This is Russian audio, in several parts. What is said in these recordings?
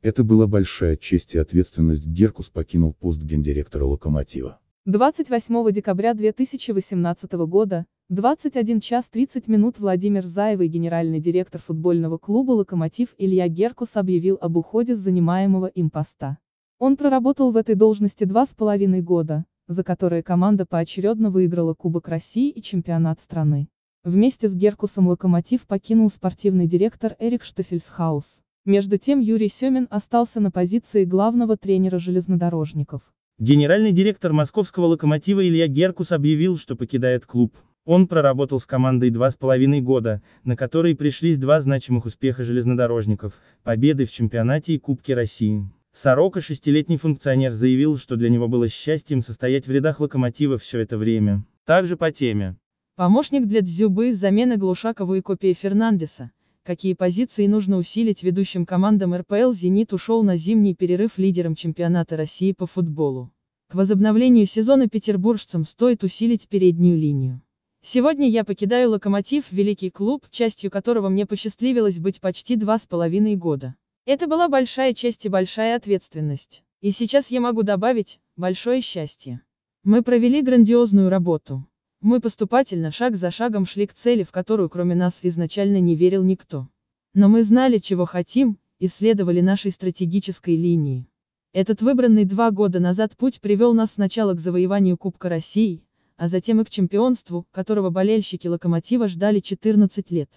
Это была большая честь и ответственность Геркус покинул пост гендиректора «Локомотива». 28 декабря 2018 года, 21 час 30 минут Владимир Заевый, генеральный директор футбольного клуба «Локомотив» Илья Геркус объявил об уходе с занимаемого им поста. Он проработал в этой должности два с половиной года, за которые команда поочередно выиграла Кубок России и чемпионат страны. Вместе с Геркусом «Локомотив» покинул спортивный директор Эрик Штефельсхаус. Между тем Юрий Семин остался на позиции главного тренера железнодорожников. Генеральный директор московского «Локомотива» Илья Геркус объявил, что покидает клуб. Он проработал с командой два с половиной года, на которые пришлись два значимых успеха железнодорожников – победы в чемпионате и Кубке России. Сорока, шестилетний функционер, заявил, что для него было счастьем состоять в рядах «Локомотива» все это время. Также по теме. Помощник для Дзюбы – замена Глушакову и копии Фернандеса какие позиции нужно усилить ведущим командам РПЛ «Зенит» ушел на зимний перерыв лидером чемпионата России по футболу. К возобновлению сезона петербуржцам стоит усилить переднюю линию. Сегодня я покидаю «Локомотив» великий клуб, частью которого мне посчастливилось быть почти два с половиной года. Это была большая честь и большая ответственность. И сейчас я могу добавить, большое счастье. Мы провели грандиозную работу. Мы поступательно, шаг за шагом шли к цели, в которую кроме нас изначально не верил никто. Но мы знали, чего хотим, и следовали нашей стратегической линии. Этот выбранный два года назад путь привел нас сначала к завоеванию Кубка России, а затем и к чемпионству, которого болельщики «Локомотива» ждали 14 лет.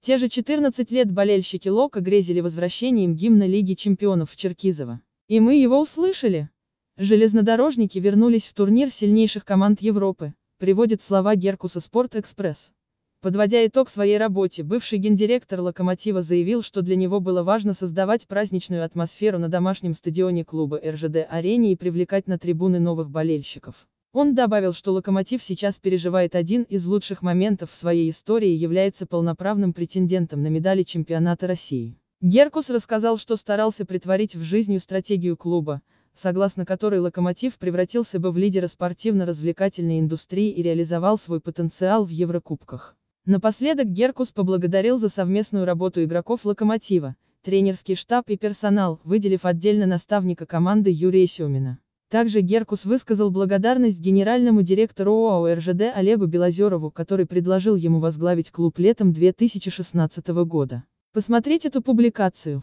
Те же 14 лет болельщики «Лока» грезили возвращением гимна Лиги чемпионов в Черкизово. И мы его услышали. Железнодорожники вернулись в турнир сильнейших команд Европы приводит слова Геркуса «Спорт-экспресс». Подводя итог своей работе, бывший гендиректор «Локомотива» заявил, что для него было важно создавать праздничную атмосферу на домашнем стадионе клуба РЖД-арене и привлекать на трибуны новых болельщиков. Он добавил, что «Локомотив» сейчас переживает один из лучших моментов в своей истории и является полноправным претендентом на медали чемпионата России. Геркус рассказал, что старался притворить в жизнью стратегию клуба, согласно которой «Локомотив» превратился бы в лидера спортивно-развлекательной индустрии и реализовал свой потенциал в Еврокубках. Напоследок Геркус поблагодарил за совместную работу игроков «Локомотива», тренерский штаб и персонал, выделив отдельно наставника команды Юрия Семина. Также Геркус высказал благодарность генеральному директору ОАО РЖД Олегу Белозерову, который предложил ему возглавить клуб летом 2016 года. Посмотреть эту публикацию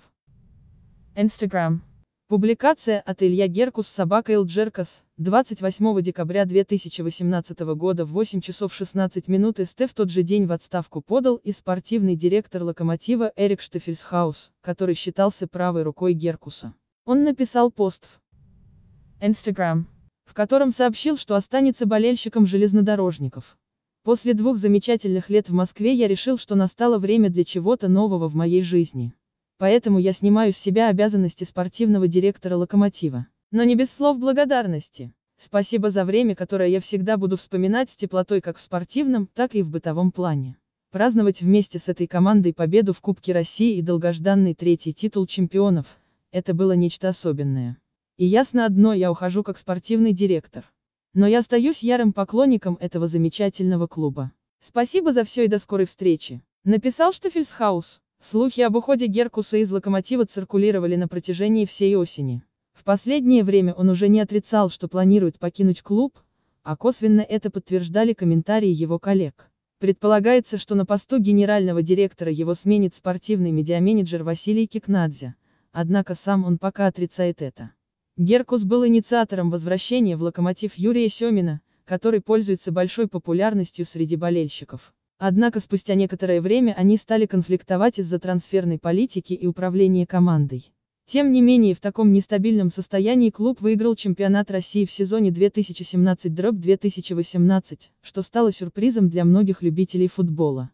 в Instagram. Публикация от Илья Геркус собака Илджеркас, 28 декабря 2018 года в 8 часов 16 минут СТ в тот же день в отставку подал и спортивный директор «Локомотива» Эрик Штефельсхаус, который считался правой рукой Геркуса. Он написал пост в Instagram, в котором сообщил, что останется болельщиком железнодорожников. После двух замечательных лет в Москве я решил, что настало время для чего-то нового в моей жизни поэтому я снимаю с себя обязанности спортивного директора «Локомотива». Но не без слов благодарности. Спасибо за время, которое я всегда буду вспоминать с теплотой как в спортивном, так и в бытовом плане. Праздновать вместе с этой командой победу в Кубке России и долгожданный третий титул чемпионов – это было нечто особенное. И ясно одно, я ухожу как спортивный директор. Но я остаюсь ярым поклонником этого замечательного клуба. Спасибо за все и до скорой встречи. Написал Штефельсхаус. Слухи об уходе Геркуса из локомотива циркулировали на протяжении всей осени. В последнее время он уже не отрицал, что планирует покинуть клуб, а косвенно это подтверждали комментарии его коллег. Предполагается, что на посту генерального директора его сменит спортивный медиаменеджер Василий Кикнадзе, однако сам он пока отрицает это. Геркус был инициатором возвращения в локомотив Юрия Семина, который пользуется большой популярностью среди болельщиков. Однако спустя некоторое время они стали конфликтовать из-за трансферной политики и управления командой. Тем не менее в таком нестабильном состоянии клуб выиграл чемпионат России в сезоне 2017-2018, что стало сюрпризом для многих любителей футбола.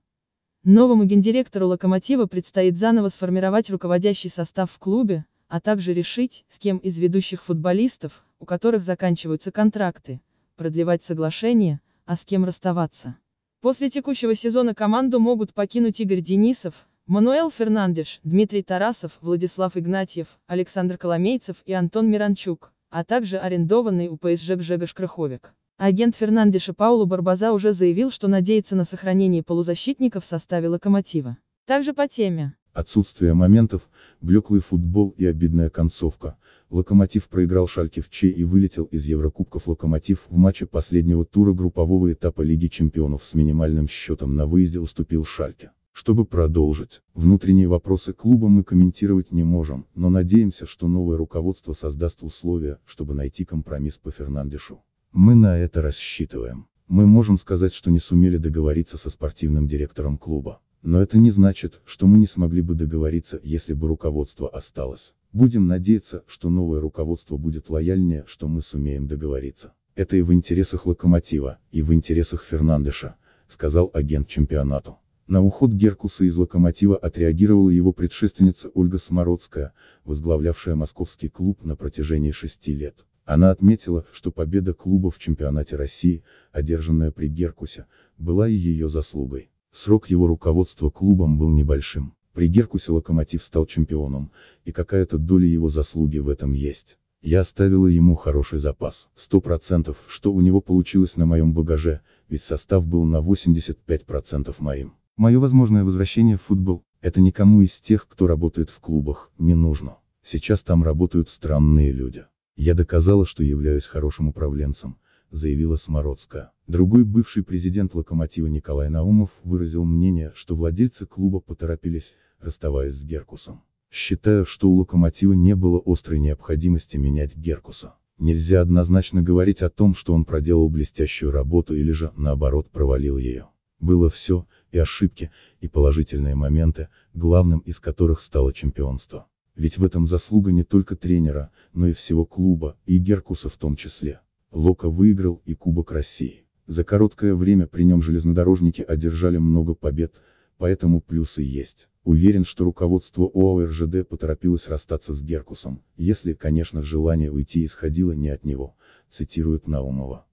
Новому гендиректору «Локомотива» предстоит заново сформировать руководящий состав в клубе, а также решить, с кем из ведущих футболистов, у которых заканчиваются контракты, продлевать соглашение, а с кем расставаться. После текущего сезона команду могут покинуть Игорь Денисов, Мануэл Фернандеш, Дмитрий Тарасов, Владислав Игнатьев, Александр Коломейцев и Антон Миранчук, а также арендованный у ПСЖ Жегош Крыховик. Агент Фернандеша Паулу Барбаза уже заявил, что надеется на сохранение полузащитника в составе «Локомотива». Также по теме. Отсутствие моментов, блеклый футбол и обидная концовка. Локомотив проиграл Шальке в Че и вылетел из Еврокубков Локомотив в матче последнего тура группового этапа Лиги Чемпионов с минимальным счетом на выезде уступил Шальке. Чтобы продолжить, внутренние вопросы клуба мы комментировать не можем, но надеемся, что новое руководство создаст условия, чтобы найти компромисс по Фернандешу. Мы на это рассчитываем. Мы можем сказать, что не сумели договориться со спортивным директором клуба. Но это не значит, что мы не смогли бы договориться, если бы руководство осталось. Будем надеяться, что новое руководство будет лояльнее, что мы сумеем договориться. Это и в интересах Локомотива, и в интересах Фернандеша, сказал агент чемпионату. На уход Геркуса из Локомотива отреагировала его предшественница Ольга Смородская, возглавлявшая московский клуб на протяжении шести лет. Она отметила, что победа клуба в чемпионате России, одержанная при Геркусе, была и ее заслугой. Срок его руководства клубом был небольшим. При Геркусе Локомотив стал чемпионом, и какая-то доля его заслуги в этом есть. Я оставила ему хороший запас. Сто процентов, что у него получилось на моем багаже, ведь состав был на 85% моим. Мое возможное возвращение в футбол, это никому из тех, кто работает в клубах, не нужно. Сейчас там работают странные люди. Я доказала, что являюсь хорошим управленцем, заявила Смородска. Другой бывший президент «Локомотива» Николай Наумов выразил мнение, что владельцы клуба поторопились, расставаясь с Геркусом. Считаю, что у «Локомотива» не было острой необходимости менять Геркуса. Нельзя однозначно говорить о том, что он проделал блестящую работу или же, наоборот, провалил ее. Было все, и ошибки, и положительные моменты, главным из которых стало чемпионство. Ведь в этом заслуга не только тренера, но и всего клуба, и Геркуса в том числе. Лока выиграл и Кубок России. За короткое время при нем железнодорожники одержали много побед, поэтому плюсы есть. Уверен, что руководство ОАО РЖД поторопилось расстаться с Геркусом, если, конечно, желание уйти исходило не от него, цитирует Наумова.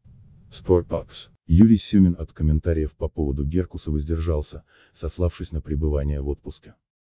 Спортбакс. Юрий Сюмин от комментариев по поводу Геркуса воздержался, сославшись на пребывание в отпуске.